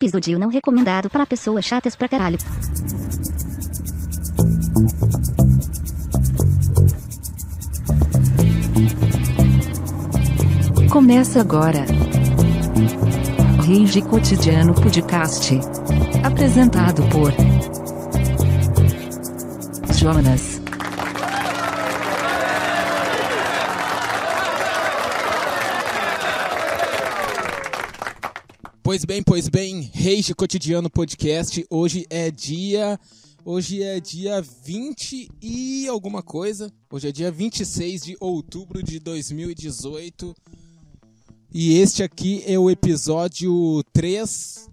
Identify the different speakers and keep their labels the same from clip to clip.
Speaker 1: Episódio não recomendado para pessoas chatas pra caralho. Começa agora. Rage Cotidiano Podcast. Apresentado por Jonas Pois bem, pois bem, de Cotidiano Podcast. Hoje é dia. Hoje é dia 20 e alguma coisa. Hoje é dia 26 de outubro de 2018. E este aqui é o episódio 3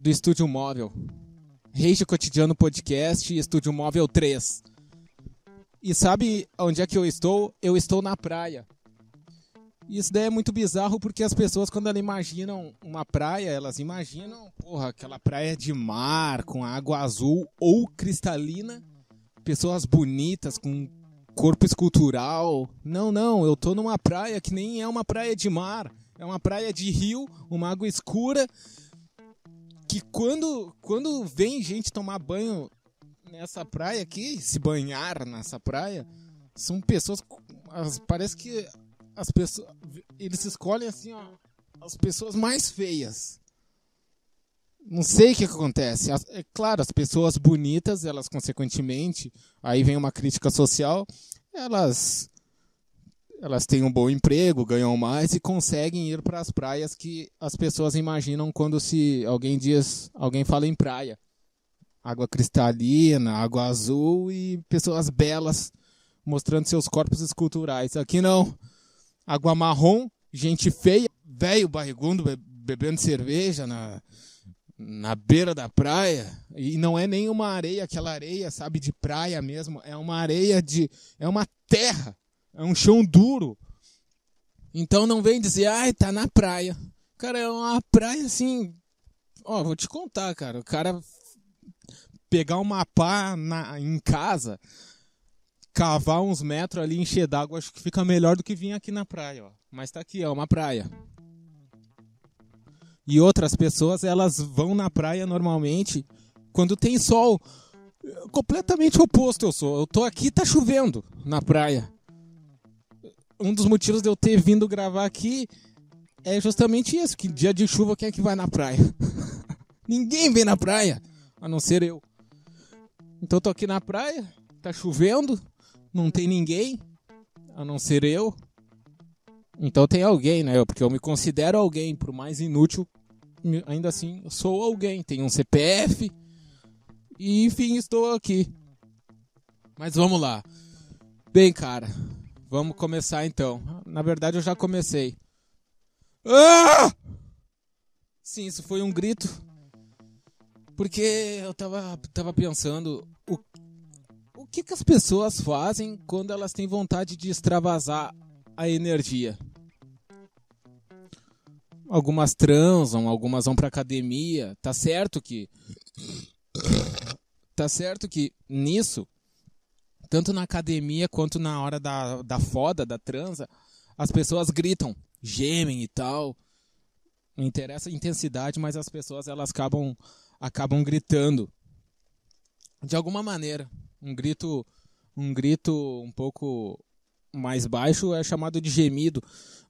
Speaker 1: do Estúdio Móvel. de Cotidiano Podcast, Estúdio Móvel 3. E sabe onde é que eu estou? Eu estou na praia. Isso daí é muito bizarro porque as pessoas, quando elas imaginam uma praia, elas imaginam, porra, aquela praia de mar, com água azul ou cristalina, pessoas bonitas, com corpo escultural. Não, não, eu tô numa praia que nem é uma praia de mar, é uma praia de rio, uma água escura. Que quando, quando vem gente tomar banho nessa praia aqui, se banhar nessa praia, são pessoas. Parece que as pessoas. Eles escolhem assim, ó, as pessoas mais feias. Não sei o que acontece. É claro, as pessoas bonitas, elas consequentemente, aí vem uma crítica social, elas elas têm um bom emprego, ganham mais e conseguem ir para as praias que as pessoas imaginam quando se alguém diz, alguém fala em praia. Água cristalina, água azul e pessoas belas mostrando seus corpos esculturais. Aqui não água marrom, gente feia, velho barrigundo bebendo cerveja na, na beira da praia. E não é nem uma areia, aquela areia, sabe, de praia mesmo. É uma areia de. É uma terra. É um chão duro. Então não vem dizer, ai, tá na praia. Cara, é uma praia assim. Ó, vou te contar, cara. O cara pegar uma pá na, em casa, cavar uns metros ali, encher d'água, acho que fica melhor do que vir aqui na praia, ó. Mas tá aqui, é uma praia. E outras pessoas, elas vão na praia normalmente quando tem sol. Eh, completamente oposto eu sou. Eu tô aqui, tá chovendo na praia. Um dos motivos de eu ter vindo gravar aqui é justamente isso, que dia de chuva quem é que vai na praia? Ninguém vem na praia, a não ser eu. Então eu tô aqui na praia, tá chovendo, não tem ninguém, a não ser eu. Então tem alguém, né? Porque eu me considero alguém, por mais inútil, ainda assim eu sou alguém. Tenho um CPF e, enfim, estou aqui. Mas vamos lá. Bem, cara, vamos começar então. Na verdade, eu já comecei. Ah! Sim, isso foi um grito. Porque eu tava, tava pensando o o que, que as pessoas fazem quando elas têm vontade de extravasar a energia? Algumas transam, algumas vão pra academia. Tá certo que. Tá certo que nisso, tanto na academia quanto na hora da, da foda, da transa, as pessoas gritam, gemem e tal. Não interessa a intensidade, mas as pessoas elas acabam, acabam gritando. De alguma maneira. Um grito, um grito um pouco mais baixo é chamado de gemido,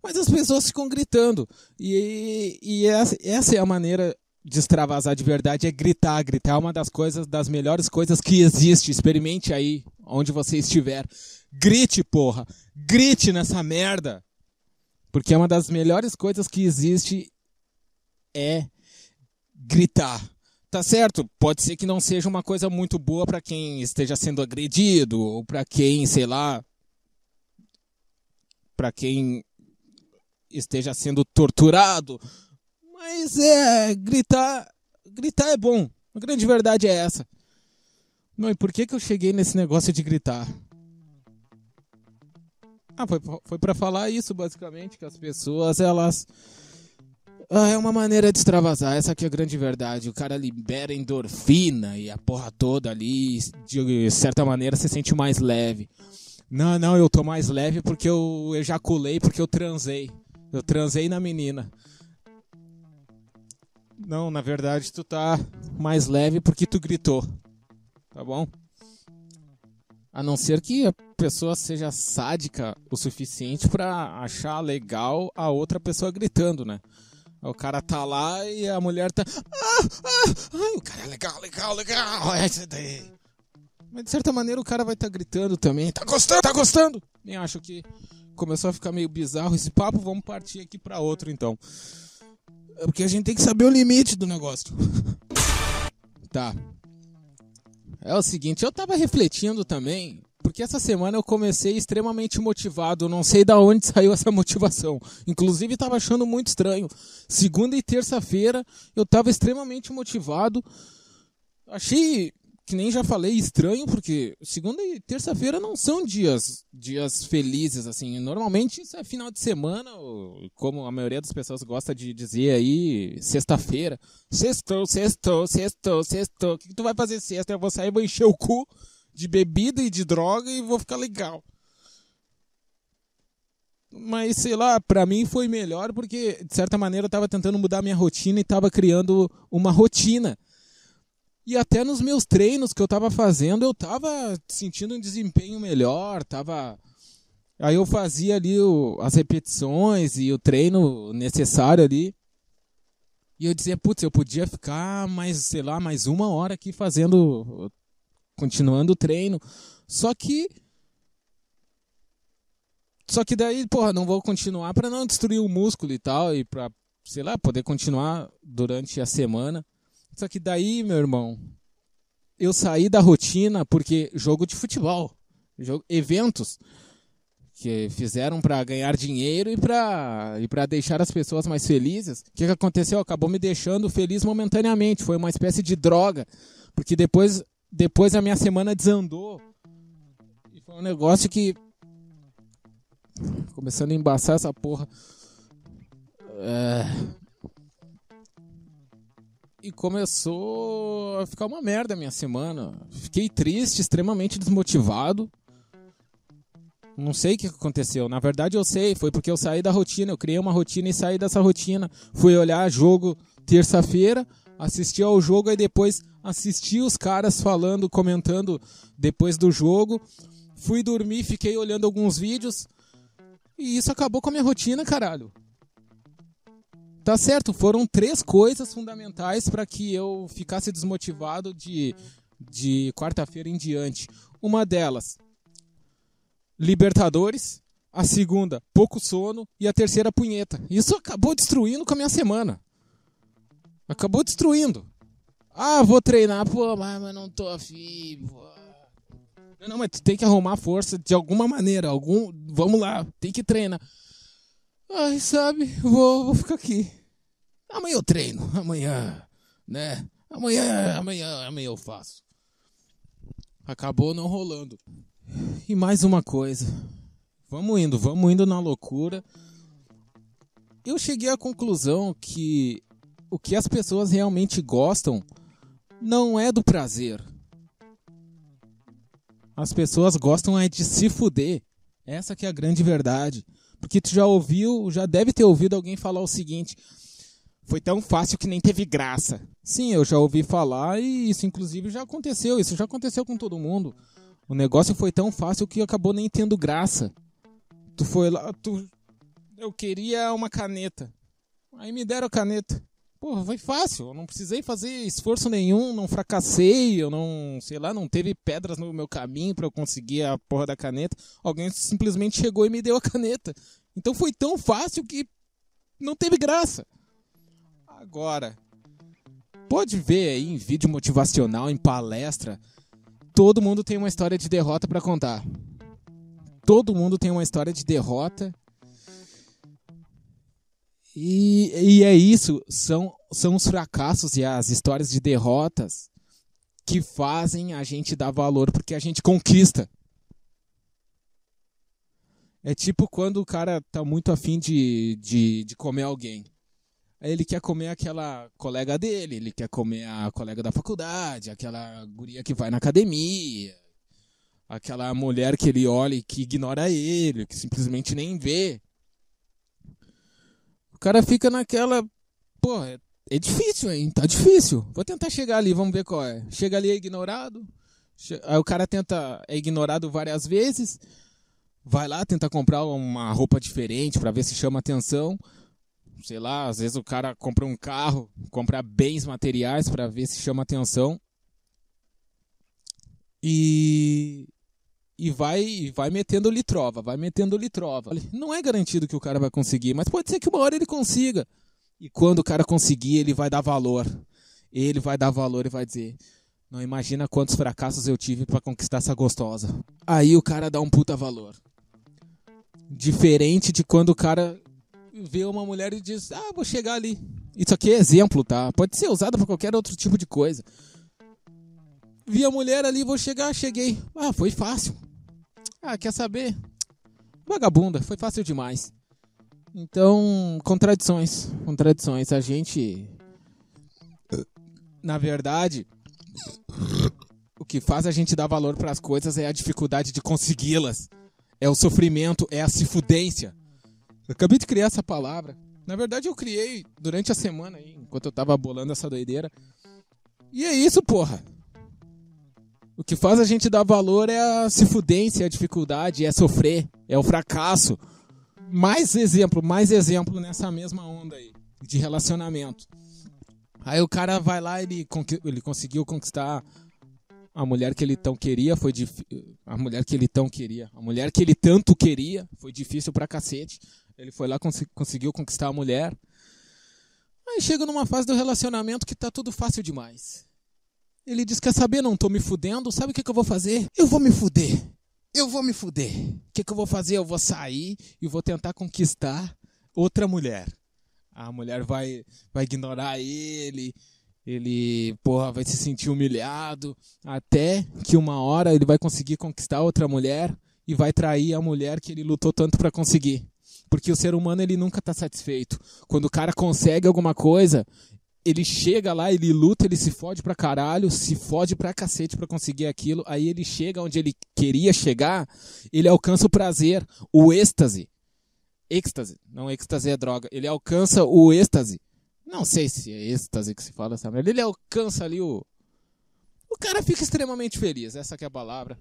Speaker 1: mas as pessoas ficam gritando. E, e essa é a maneira de extravasar de verdade é gritar. Gritar é uma das coisas, das melhores coisas que existe. Experimente aí, onde você estiver. Grite, porra! Grite nessa merda! Porque é uma das melhores coisas que existe é gritar. Tá certo, pode ser que não seja uma coisa muito boa para quem esteja sendo agredido ou para quem, sei lá, para quem esteja sendo torturado. Mas é gritar, gritar é bom. A grande verdade é essa. Não, e por que que eu cheguei nesse negócio de gritar? Ah, foi, foi para falar isso basicamente que as pessoas elas ah, é uma maneira de extravasar, essa aqui é a grande verdade. O cara libera endorfina e a porra toda ali, de certa maneira você sente mais leve. Não, não, eu tô mais leve porque eu ejaculei, porque eu transei. Eu transei na menina. Não, na verdade tu tá mais leve porque tu gritou. Tá bom? A não ser que a pessoa seja sádica o suficiente para achar legal a outra pessoa gritando, né? O cara tá lá e a mulher tá. Ah, ah, ah, o cara é legal, legal, legal. Esse daí. Mas de certa maneira o cara vai estar tá gritando também. Tá gostando, tá gostando! Nem acho que começou a ficar meio bizarro esse papo. Vamos partir aqui para outro então. É porque a gente tem que saber o limite do negócio. tá. É o seguinte, eu tava refletindo também porque essa semana eu comecei extremamente motivado, não sei da onde saiu essa motivação. Inclusive estava achando muito estranho. Segunda e terça-feira eu estava extremamente motivado. Achei que nem já falei estranho porque segunda e terça-feira não são dias dias felizes assim. Normalmente isso é final de semana, ou, como a maioria das pessoas gosta de dizer aí, sexta-feira. Sextou, sextou, sextou, sextou. O que, que tu vai fazer sexta? Eu vou sair e vou encher o cu de bebida e de droga e vou ficar legal. Mas sei lá, para mim foi melhor porque de certa maneira eu tava tentando mudar minha rotina e tava criando uma rotina. E até nos meus treinos que eu tava fazendo, eu tava sentindo um desempenho melhor, tava Aí eu fazia ali o, as repetições e o treino necessário ali. E eu dizia, putz, eu podia ficar mais, sei lá, mais uma hora aqui fazendo continuando o treino. Só que. Só que daí, porra, não vou continuar para não destruir o músculo e tal, e pra, sei lá, poder continuar durante a semana. Só que daí, meu irmão, eu saí da rotina porque jogo de futebol, jogo, eventos que fizeram para ganhar dinheiro e para e para deixar as pessoas mais felizes. O que, que aconteceu? Acabou me deixando feliz momentaneamente. Foi uma espécie de droga, porque depois depois a minha semana desandou. E foi um negócio que. Começando a embaçar essa porra. É... E começou a ficar uma merda a minha semana. Fiquei triste, extremamente desmotivado. Não sei o que aconteceu. Na verdade, eu sei. Foi porque eu saí da rotina. Eu criei uma rotina e saí dessa rotina. Fui olhar jogo terça-feira assisti ao jogo e depois assisti os caras falando, comentando depois do jogo. Fui dormir, fiquei olhando alguns vídeos. E isso acabou com a minha rotina, caralho. Tá certo, foram três coisas fundamentais para que eu ficasse desmotivado de, de quarta-feira em diante. Uma delas, Libertadores. A segunda, pouco sono. E a terceira, punheta. Isso acabou destruindo com a minha semana. Acabou destruindo. Ah, vou treinar, pô, mas, mas não tô afim, pô. Não, não, mas tu tem que arrumar força de alguma maneira, algum, vamos lá, tem que treinar. Ai, sabe, vou, vou ficar aqui. Amanhã eu treino, amanhã, né? Amanhã, amanhã, amanhã eu faço. Acabou não rolando. E mais uma coisa. Vamos indo, vamos indo na loucura. Eu cheguei à conclusão que o que as pessoas realmente gostam não é do prazer. As pessoas gostam é de se fuder. Essa que é a grande verdade. Porque tu já ouviu, já deve ter ouvido alguém falar o seguinte: foi tão fácil que nem teve graça. Sim, eu já ouvi falar e isso inclusive já aconteceu, isso já aconteceu com todo mundo. O negócio foi tão fácil que acabou nem tendo graça. Tu foi lá, tu eu queria uma caneta. Aí me deram a caneta. Pô, foi fácil, eu não precisei fazer esforço nenhum, não fracassei, eu não, sei lá, não teve pedras no meu caminho para eu conseguir a porra da caneta. Alguém simplesmente chegou e me deu a caneta. Então foi tão fácil que não teve graça. Agora, pode ver aí em vídeo motivacional, em palestra, todo mundo tem uma história de derrota para contar. Todo mundo tem uma história de derrota e, e é isso, são, são os fracassos e as histórias de derrotas que fazem a gente dar valor porque a gente conquista. É tipo quando o cara tá muito afim de, de, de comer alguém. Aí ele quer comer aquela colega dele, ele quer comer a colega da faculdade, aquela guria que vai na academia, aquela mulher que ele olha e que ignora ele, que simplesmente nem vê. O cara fica naquela. Pô, é, é difícil, hein? Tá difícil. Vou tentar chegar ali, vamos ver qual é. Chega ali é ignorado. Che... Aí o cara tenta. É ignorado várias vezes. Vai lá, tenta comprar uma roupa diferente para ver se chama atenção. Sei lá, às vezes o cara compra um carro, compra bens materiais para ver se chama atenção. E e vai vai metendo litrova, vai metendo litrova. Não é garantido que o cara vai conseguir, mas pode ser que uma hora ele consiga. E quando o cara conseguir, ele vai dar valor. Ele vai dar valor e vai dizer: "Não imagina quantos fracassos eu tive para conquistar essa gostosa". Aí o cara dá um puta valor. Diferente de quando o cara vê uma mulher e diz: "Ah, vou chegar ali". Isso aqui é exemplo, tá? Pode ser usado para qualquer outro tipo de coisa. Vi a mulher ali, vou chegar, cheguei. Ah, foi fácil. Ah, quer saber? Vagabunda, foi fácil demais. Então, contradições, contradições. A gente, na verdade, o que faz a gente dar valor para as coisas é a dificuldade de consegui-las, é o sofrimento, é a sifudência. acabei de criar essa palavra. Na verdade, eu criei durante a semana, aí, enquanto eu tava bolando essa doideira. E é isso, porra. O que faz a gente dar valor é a se é a dificuldade, é sofrer, é o fracasso. Mais exemplo, mais exemplo nessa mesma onda aí, de relacionamento. Aí o cara vai lá, ele, ele conseguiu conquistar a mulher que ele tão queria foi a mulher que ele tão queria a mulher que ele tanto queria foi difícil pra cacete ele foi lá cons... conseguiu conquistar a mulher aí chega numa fase do relacionamento que tá tudo fácil demais ele diz: Quer saber? Não estou me fudendo. Sabe o que, que eu vou fazer? Eu vou me fuder. Eu vou me fuder. O que, que eu vou fazer? Eu vou sair e vou tentar conquistar outra mulher. A mulher vai, vai ignorar ele. Ele, porra, vai se sentir humilhado. Até que uma hora ele vai conseguir conquistar outra mulher e vai trair a mulher que ele lutou tanto para conseguir. Porque o ser humano ele nunca está satisfeito. Quando o cara consegue alguma coisa, ele chega lá, ele luta, ele se fode pra caralho, se fode pra cacete pra conseguir aquilo, aí ele chega onde ele queria chegar, ele alcança o prazer, o êxtase. Êxtase, não êxtase é droga, ele alcança o êxtase. Não sei se é êxtase que se fala essa merda, ele alcança ali o. O cara fica extremamente feliz, essa que é a palavra.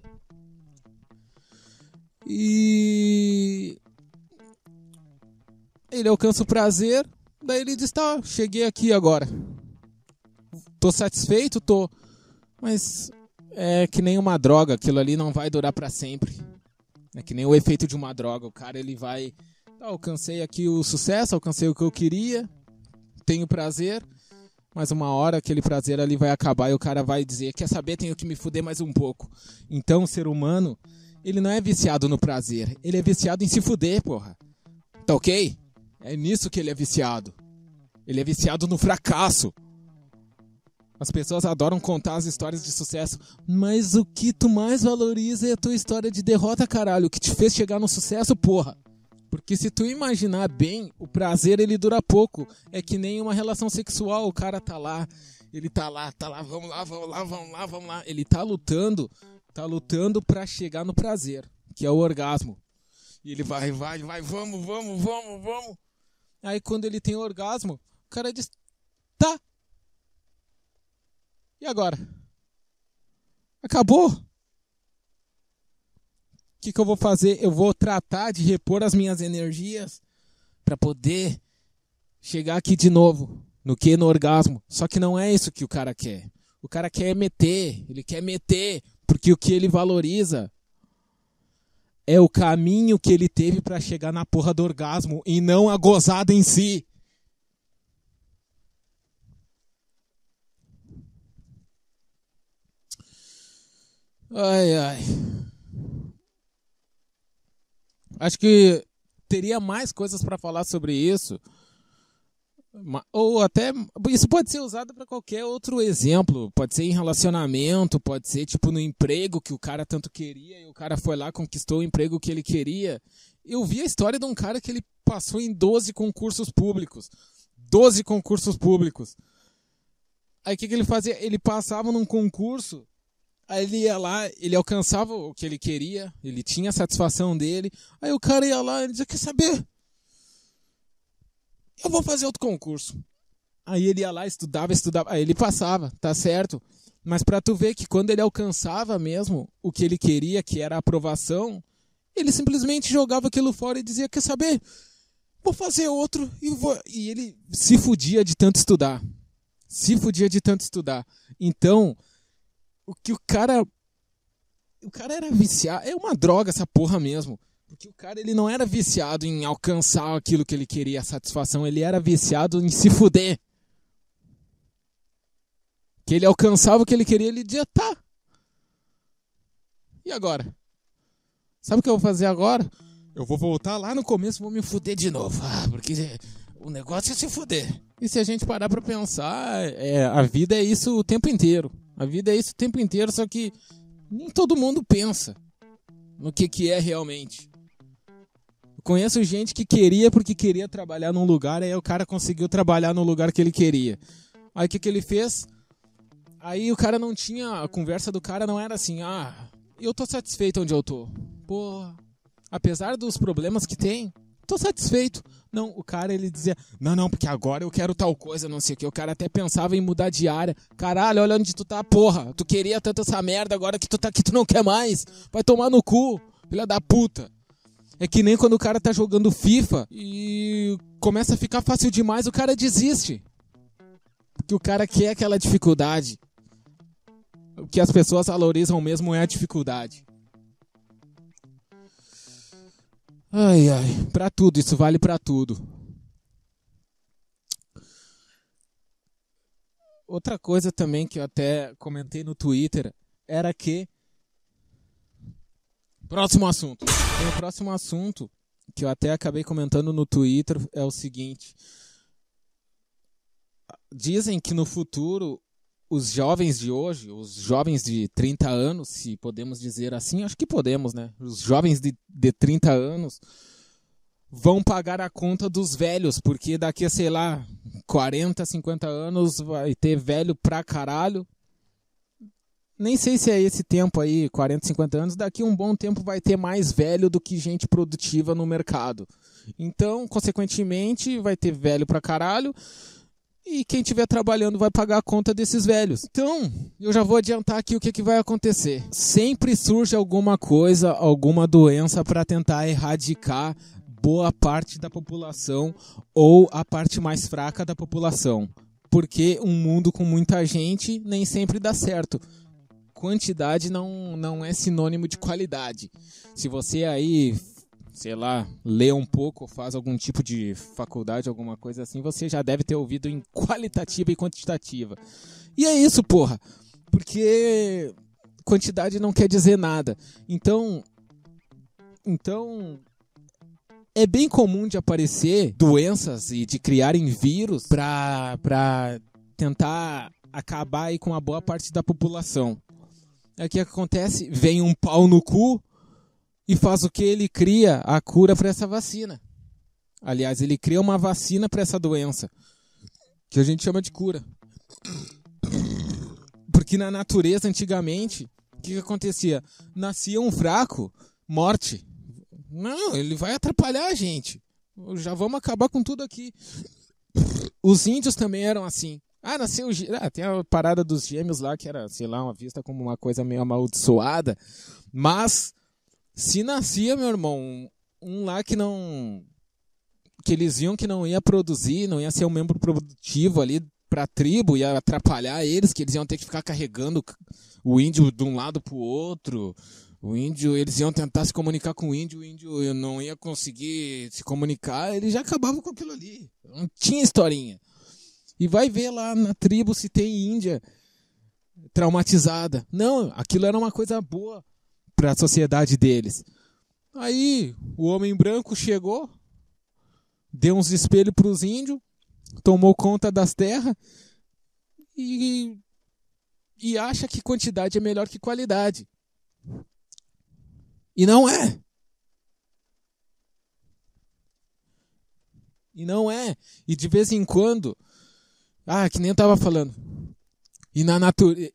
Speaker 1: E. Ele alcança o prazer, Daí ele diz: tá, cheguei aqui agora. Tô satisfeito, tô. Mas é que nem uma droga, aquilo ali não vai durar para sempre. É que nem o efeito de uma droga. O cara ele vai. Tá, alcancei aqui o sucesso, alcancei o que eu queria, tenho prazer, mas uma hora aquele prazer ali vai acabar e o cara vai dizer: Quer saber, tenho que me fuder mais um pouco. Então o ser humano, ele não é viciado no prazer, ele é viciado em se fuder, porra. Tá ok? É nisso que ele é viciado. Ele é viciado no fracasso. As pessoas adoram contar as histórias de sucesso, mas o que tu mais valoriza é a tua história de derrota, caralho, que te fez chegar no sucesso, porra. Porque se tu imaginar bem, o prazer ele dura pouco. É que nem uma relação sexual, o cara tá lá, ele tá lá, tá lá, vamos lá, vamos lá, vamos lá, vamos lá. Ele tá lutando, tá lutando para chegar no prazer, que é o orgasmo. E ele vai, vai, vai, vamos, vamos, vamos, vamos. Aí quando ele tem orgasmo, o cara diz: tá. E agora? Acabou. O que, que eu vou fazer? Eu vou tratar de repor as minhas energias para poder chegar aqui de novo. No que? No orgasmo. Só que não é isso que o cara quer. O cara quer meter, ele quer meter, porque o que ele valoriza é o caminho que ele teve para chegar na porra do orgasmo e não a gozada em si. Ai, ai. Acho que teria mais coisas para falar sobre isso. Ou até. Isso pode ser usado para qualquer outro exemplo. Pode ser em relacionamento, pode ser tipo no emprego que o cara tanto queria e o cara foi lá, conquistou o emprego que ele queria. Eu vi a história de um cara que ele passou em 12 concursos públicos. 12 concursos públicos. Aí o que, que ele fazia? Ele passava num concurso, aí ele ia lá, ele alcançava o que ele queria, ele tinha a satisfação dele. Aí o cara ia lá e dizia: Quer saber? eu vou fazer outro concurso. Aí ele ia lá, estudava, estudava, aí ele passava, tá certo? Mas para tu ver que quando ele alcançava mesmo o que ele queria, que era a aprovação, ele simplesmente jogava aquilo fora e dizia: Quer saber? Vou fazer outro e vou. E ele se fudia de tanto estudar. Se fudia de tanto estudar. Então, o que o cara. O cara era viciado. É uma droga essa porra mesmo. Porque o cara ele não era viciado em alcançar aquilo que ele queria, a satisfação, ele era viciado em se fuder. Que ele alcançava o que ele queria, ele dizia, tá. E agora? Sabe o que eu vou fazer agora? Eu vou voltar lá no começo, vou me fuder de novo. Ah, porque o negócio é se fuder. E se a gente parar pra pensar, é, a vida é isso o tempo inteiro. A vida é isso o tempo inteiro, só que nem todo mundo pensa no que, que é realmente conheço gente que queria porque queria trabalhar num lugar, aí o cara conseguiu trabalhar no lugar que ele queria. Aí o que, que ele fez? Aí o cara não tinha. A conversa do cara não era assim, ah, eu tô satisfeito onde eu tô. Pô, apesar dos problemas que tem, tô satisfeito. Não, o cara ele dizia, não, não, porque agora eu quero tal coisa, não sei o que. O cara até pensava em mudar de área. Caralho, olha onde tu tá, porra. Tu queria tanto essa merda, agora que tu tá aqui, tu não quer mais. Vai tomar no cu, filha da puta. É que nem quando o cara tá jogando FIFA e começa a ficar fácil demais, o cara desiste. Porque o cara quer aquela dificuldade. O que as pessoas valorizam mesmo é a dificuldade. Ai, ai, pra tudo, isso vale pra tudo. Outra coisa também que eu até comentei no Twitter era que Próximo assunto. o próximo assunto que eu até acabei comentando no Twitter é o seguinte. Dizem que no futuro os jovens de hoje, os jovens de 30 anos, se podemos dizer assim, acho que podemos, né? Os jovens de, de 30 anos vão pagar a conta dos velhos, porque daqui a, sei lá, 40, 50 anos vai ter velho pra caralho nem sei se é esse tempo aí, 40, 50 anos, daqui a um bom tempo vai ter mais velho do que gente produtiva no mercado. Então, consequentemente, vai ter velho pra caralho. E quem estiver trabalhando vai pagar a conta desses velhos. Então, eu já vou adiantar aqui o que, que vai acontecer. Sempre surge alguma coisa, alguma doença para tentar erradicar boa parte da população ou a parte mais fraca da população. Porque um mundo com muita gente nem sempre dá certo quantidade não, não é sinônimo de qualidade. Se você aí, sei lá, lê um pouco, faz algum tipo de faculdade, alguma coisa assim, você já deve ter ouvido em qualitativa e quantitativa. E é isso, porra. Porque quantidade não quer dizer nada. Então, então é bem comum de aparecer doenças e de criarem vírus para tentar acabar aí com a boa parte da população é o que acontece? Vem um pau no cu e faz o que? Ele cria a cura para essa vacina. Aliás, ele cria uma vacina para essa doença, que a gente chama de cura. Porque na natureza, antigamente, o que, que acontecia? Nascia um fraco, morte. Não, ele vai atrapalhar a gente. Já vamos acabar com tudo aqui. Os índios também eram assim. Ah, nasceu. Ah, tem a parada dos gêmeos lá, que era, sei lá, uma vista como uma coisa meio amaldiçoada. Mas, se nascia, meu irmão, um, lá que não. que eles viam que não ia produzir, não ia ser um membro produtivo ali pra tribo, ia atrapalhar eles, que eles iam ter que ficar carregando o índio de um lado pro outro. O índio, eles iam tentar se comunicar com o índio, o índio não ia conseguir se comunicar, ele já acabava com aquilo ali. Não tinha historinha. E vai ver lá na tribo se tem Índia traumatizada. Não, aquilo era uma coisa boa para a sociedade deles. Aí o homem branco chegou, deu uns espelhos para os índios, tomou conta das terras e, e acha que quantidade é melhor que qualidade. E não é. E não é. E de vez em quando ah, que nem eu tava falando. E na, nature...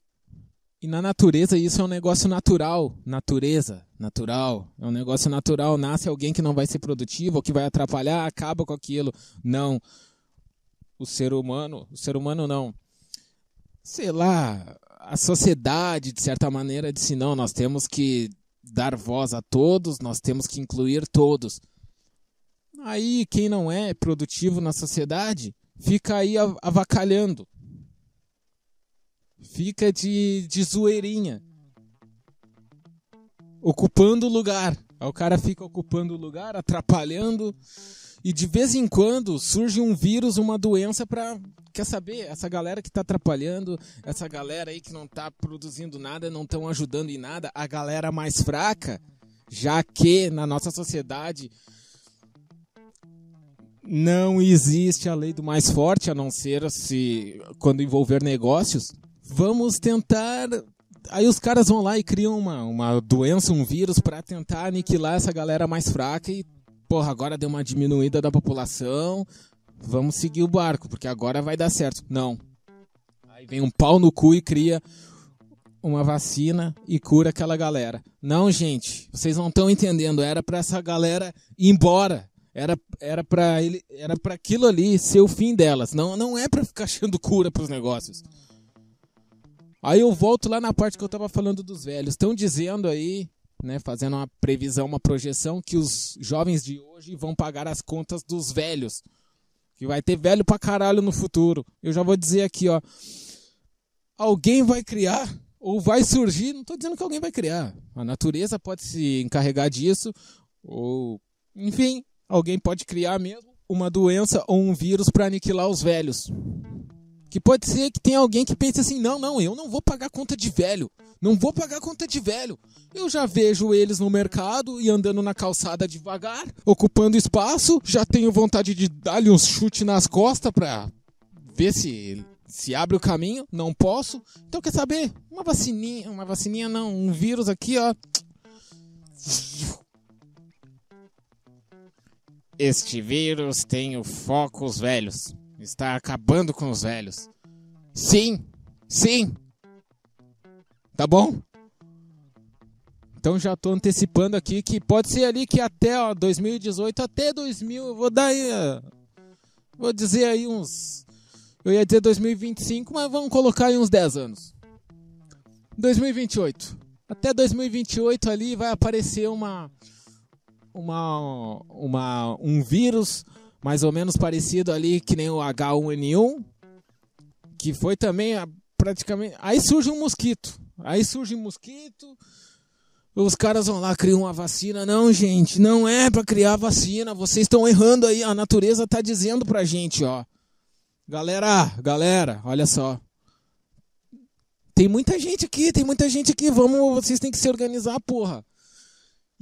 Speaker 1: e na natureza isso é um negócio natural. Natureza, natural. É um negócio natural. Nasce alguém que não vai ser produtivo, ou que vai atrapalhar, acaba com aquilo. Não. O ser humano, o ser humano não. Sei lá, a sociedade, de certa maneira, disse: não, nós temos que dar voz a todos, nós temos que incluir todos. Aí, quem não é produtivo na sociedade fica aí avacalhando. Fica de, de zoeirinha. Ocupando o lugar. Aí o cara fica ocupando o lugar, atrapalhando. E de vez em quando surge um vírus, uma doença pra. Quer saber? Essa galera que tá atrapalhando, essa galera aí que não tá produzindo nada, não estão ajudando em nada, a galera mais fraca, já que na nossa sociedade não existe a lei do mais forte, a não ser se quando envolver negócios. Vamos tentar. Aí os caras vão lá e criam uma, uma doença, um vírus, para tentar aniquilar essa galera mais fraca e, porra, agora deu uma diminuída da população, vamos seguir o barco, porque agora vai dar certo. Não. Aí vem um pau no cu e cria uma vacina e cura aquela galera. Não, gente, vocês não estão entendendo. Era para essa galera ir embora. Era era para ele, era para aquilo ali ser o fim delas. Não não é para ficar achando cura para os negócios. Aí eu volto lá na parte que eu estava falando dos velhos. Estão dizendo aí, né, fazendo uma previsão, uma projeção que os jovens de hoje vão pagar as contas dos velhos. Que vai ter velho pra caralho no futuro. Eu já vou dizer aqui, ó. Alguém vai criar ou vai surgir, não estou dizendo que alguém vai criar. A natureza pode se encarregar disso, ou. Enfim, alguém pode criar mesmo uma doença ou um vírus para aniquilar os velhos. Que pode ser que tenha alguém que pense assim: não, não, eu não vou pagar conta de velho. Não vou pagar conta de velho. Eu já vejo eles no mercado e andando na calçada devagar, ocupando espaço. Já tenho vontade de dar-lhe um chute nas costas para ver se, se abre o caminho. Não posso. Então quer saber? Uma vacininha, uma vacininha não, um vírus aqui, ó. Este vírus tem o foco os velhos. Está acabando com os velhos. Sim, sim. Tá bom? Então já tô antecipando aqui que pode ser ali que até ó, 2018, até 2000, eu vou dar aí, vou dizer aí uns, eu ia dizer 2025, mas vamos colocar aí uns 10 anos. 2028. Até 2028 ali vai aparecer uma uma, uma, um vírus mais ou menos parecido ali que nem o H1N1, que foi também a, praticamente. Aí surge um mosquito. Aí surge um mosquito. Os caras vão lá, criam uma vacina. Não, gente, não é para criar vacina. Vocês estão errando aí. A natureza tá dizendo pra gente, ó. Galera, galera, olha só. Tem muita gente aqui, tem muita gente aqui. Vamos, vocês têm que se organizar, porra.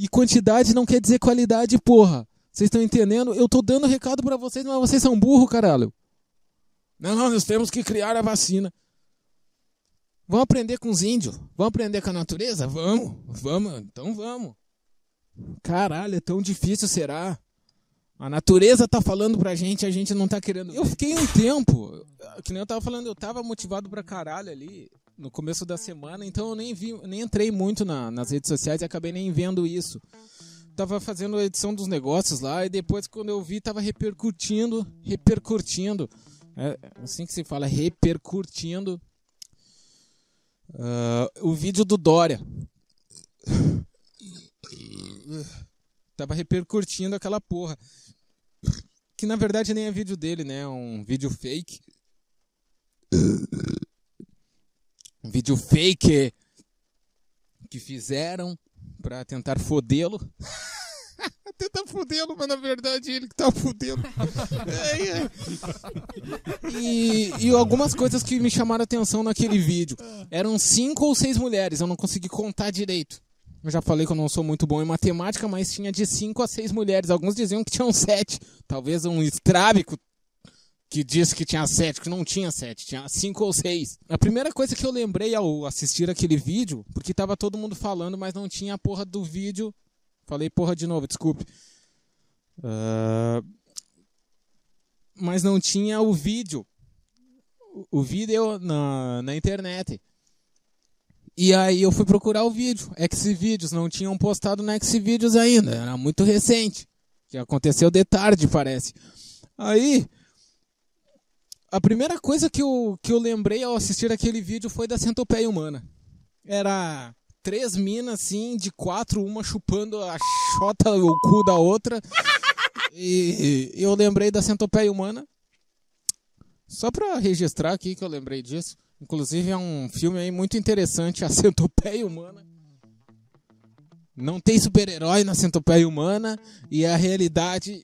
Speaker 1: E quantidade não quer dizer qualidade, porra. Vocês estão entendendo? Eu tô dando recado para vocês, mas vocês são burro, caralho. Não, não, nós temos que criar a vacina. Vamos aprender com os índios? Vamos aprender com a natureza? Vamos, vamos, então vamos. Caralho, é tão difícil, será? A natureza tá falando pra gente, a gente não tá querendo. Eu fiquei um tempo, que nem eu tava falando, eu tava motivado pra caralho ali no começo da uhum. semana, então eu nem, vi, nem entrei muito na, nas redes sociais e acabei nem vendo isso. Tava fazendo a edição dos negócios lá e depois quando eu vi tava repercutindo, repercutindo, é assim que se fala, repercutindo uh, o vídeo do Dória. tava repercutindo aquela porra. Que na verdade nem é vídeo dele, né? É um vídeo fake vídeo fake que fizeram para tentar fodê-lo. tentar fodê-lo, mas na verdade ele que tá fodendo. é, é. E, e, algumas coisas que me chamaram atenção naquele vídeo. Eram cinco ou seis mulheres, eu não consegui contar direito. Eu já falei que eu não sou muito bom em matemática, mas tinha de cinco a seis mulheres. Alguns diziam que tinham sete. Talvez um estrábico que disse que tinha sete, que não tinha sete, tinha cinco ou seis. A primeira coisa que eu lembrei ao assistir aquele vídeo, porque tava todo mundo falando, mas não tinha a porra do vídeo. Falei porra de novo, desculpe. Uh... Mas não tinha o vídeo. O vídeo na, na internet. E aí eu fui procurar o vídeo. Xvideos, não tinham postado no Xvideos ainda. Era muito recente. Que aconteceu de tarde, parece. Aí a primeira coisa que eu, que eu lembrei ao assistir aquele vídeo foi da centopeia humana. Era três minas, assim, de quatro, uma chupando a chota, o cu da outra. E, eu lembrei da centopeia humana. Só pra registrar aqui que eu lembrei disso. Inclusive é um filme aí muito interessante, A Centopeia Humana. Não tem super-herói na Centopeia Humana e é a realidade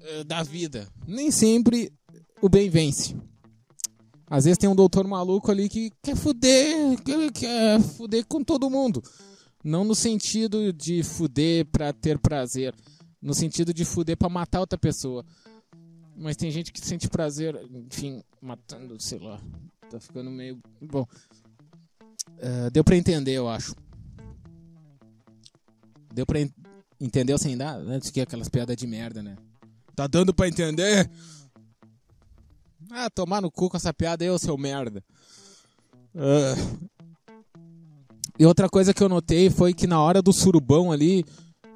Speaker 1: eh, da vida. Nem sempre o bem vence. Às vezes tem um doutor maluco ali que quer fuder, quer fuder com todo mundo. Não no sentido de fuder pra ter prazer, no sentido de fuder pra matar outra pessoa. Mas tem gente que sente prazer, enfim, matando, sei lá. Tá ficando meio. Bom. Uh, deu pra entender, eu acho. Deu pra en entender sem dar? Antes que aquelas piadas de merda, né? Tá dando pra entender? Ah, tomar no cu com essa piada aí, ô seu merda. Uh... E outra coisa que eu notei foi que na hora do surubão ali,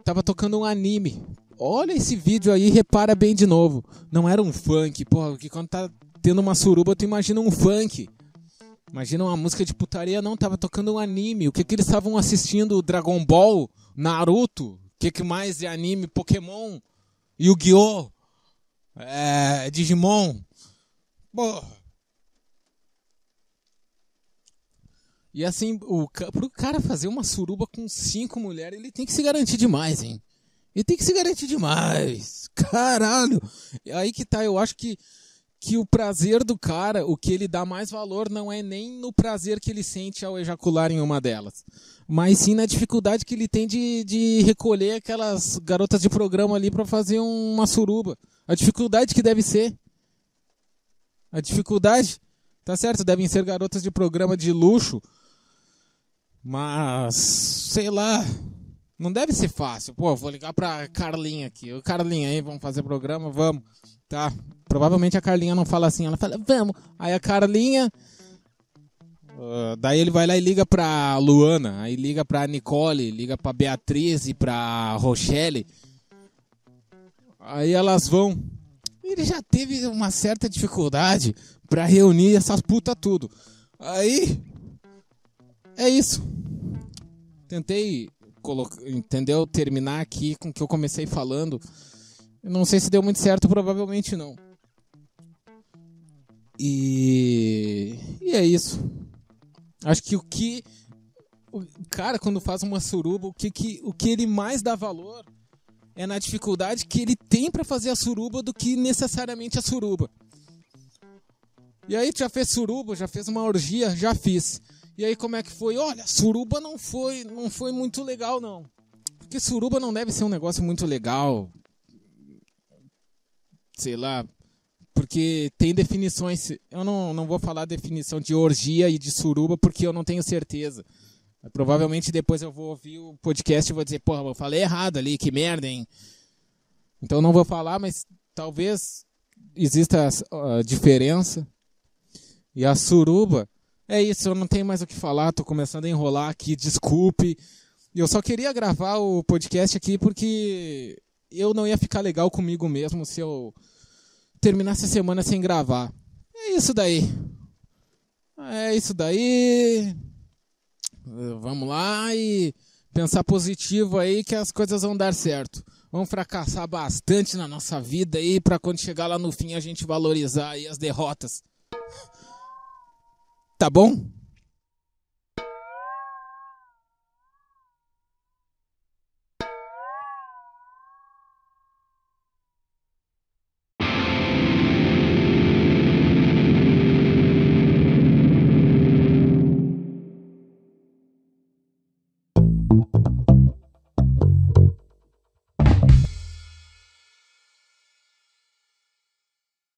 Speaker 1: tava tocando um anime. Olha esse vídeo aí, repara bem de novo. Não era um funk, porra, porque quando tá tendo uma suruba, tu imagina um funk. Imagina uma música de putaria, não, tava tocando um anime. O que que eles estavam assistindo? Dragon Ball? Naruto? O que que mais de é anime? Pokémon? Yu-Gi-Oh! É, Digimon? Porra! E assim, o, pro cara fazer uma suruba com cinco mulheres, ele tem que se garantir demais, hein? Ele tem que se garantir demais. Caralho! E aí que tá, eu acho que, que o prazer do cara, o que ele dá mais valor, não é nem no prazer que ele sente ao ejacular em uma delas, mas sim na dificuldade que ele tem de, de recolher aquelas garotas de programa ali para fazer uma suruba. A dificuldade que deve ser. A dificuldade, tá certo, devem ser garotas de programa de luxo, mas sei lá, não deve ser fácil. Pô, vou ligar pra Carlinha aqui. O Carlinha, aí, vamos fazer programa? Vamos. Tá. Provavelmente a Carlinha não fala assim. Ela fala, vamos. Aí a Carlinha. Uh, daí ele vai lá e liga pra Luana. Aí liga pra Nicole, liga pra Beatriz e pra Rochelle. Aí elas vão ele já teve uma certa dificuldade para reunir essas putas tudo. Aí é isso. Tentei colocar, entendeu? Terminar aqui com o que eu comecei falando. Eu não sei se deu muito certo, provavelmente não. E e é isso. Acho que o que o cara quando faz uma suruba, o que, que o que ele mais dá valor é na dificuldade que ele tem para fazer a suruba do que necessariamente a suruba. E aí, já fez suruba, já fez uma orgia, já fiz. E aí, como é que foi? Olha, suruba não foi, não foi muito legal, não. Porque suruba não deve ser um negócio muito legal. Sei lá. Porque tem definições. Eu não, não vou falar definição de orgia e de suruba porque eu não tenho certeza provavelmente depois eu vou ouvir o podcast e vou dizer, porra, eu falei errado ali, que merda, hein? Então não vou falar, mas talvez exista a diferença. E a suruba, é isso, eu não tenho mais o que falar, tô começando a enrolar aqui, desculpe. Eu só queria gravar o podcast aqui porque eu não ia ficar legal comigo mesmo se eu terminasse a semana sem gravar. É isso daí. É isso daí. Eh, vamos lá e pensar positivo aí que as coisas vão dar certo. Vamos fracassar bastante na nossa vida aí para quando chegar lá no fim a gente valorizar aí as derrotas. Tá bom?